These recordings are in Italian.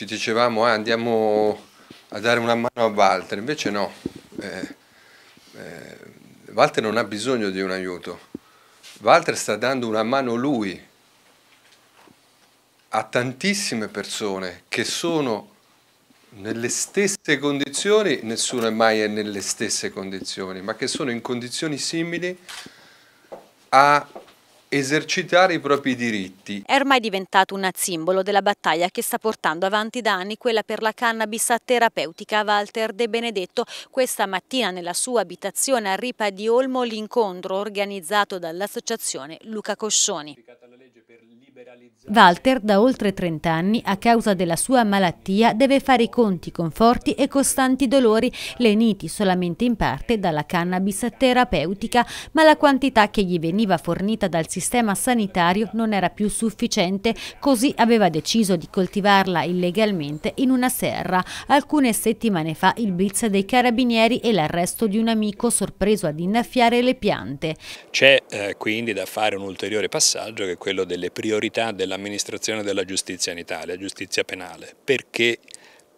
ci dicevamo ah, andiamo a dare una mano a Walter, invece no, eh, eh, Walter non ha bisogno di un aiuto, Walter sta dando una mano lui a tantissime persone che sono nelle stesse condizioni, nessuno è mai nelle stesse condizioni, ma che sono in condizioni simili a esercitare i propri diritti. È ormai diventato un simbolo della battaglia che sta portando avanti da anni quella per la cannabis terapeutica Walter De Benedetto. Questa mattina nella sua abitazione a Ripa di Olmo l'incontro organizzato dall'associazione Luca Coscioni. Walter, da oltre 30 anni, a causa della sua malattia, deve fare i conti con forti e costanti dolori, leniti solamente in parte dalla cannabis terapeutica, ma la quantità che gli veniva fornita dal sistema sanitario non era più sufficiente, così aveva deciso di coltivarla illegalmente in una serra. Alcune settimane fa il blitz dei carabinieri e l'arresto di un amico sorpreso ad innaffiare le piante. C'è eh, quindi da fare un ulteriore passaggio che è quello delle priorità della dell'amministrazione della giustizia in Italia, giustizia penale, perché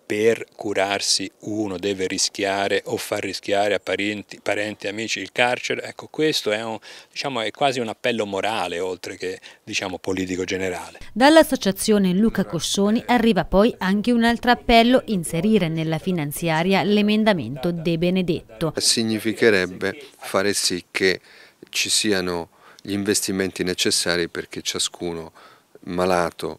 per curarsi uno deve rischiare o far rischiare a parenti, parenti amici il carcere, ecco questo è, un, diciamo, è, quasi un appello morale oltre che diciamo, politico generale. Dall'associazione Luca Cossoni arriva poi anche un altro appello, inserire nella finanziaria l'emendamento De Benedetto. Significherebbe fare sì che ci siano gli investimenti necessari perché ciascuno malato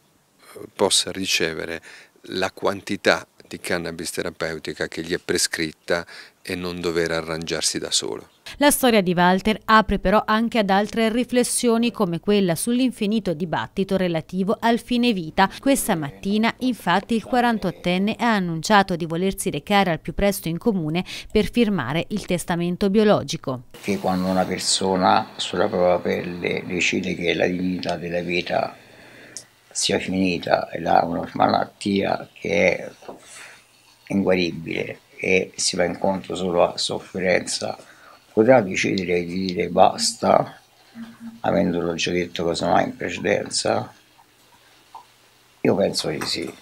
eh, possa ricevere la quantità di cannabis terapeutica che gli è prescritta e non dover arrangiarsi da solo. La storia di Walter apre però anche ad altre riflessioni come quella sull'infinito dibattito relativo al fine vita. Questa mattina infatti il 48enne ha annunciato di volersi recare al più presto in comune per firmare il testamento biologico. Che quando una persona sulla propria pelle decide che la dignità della vita sia finita ed ha una malattia che è inguaribile e si va incontro solo a sofferenza, potrà decidere di dire basta, avendolo già detto mai in precedenza? Io penso di sì.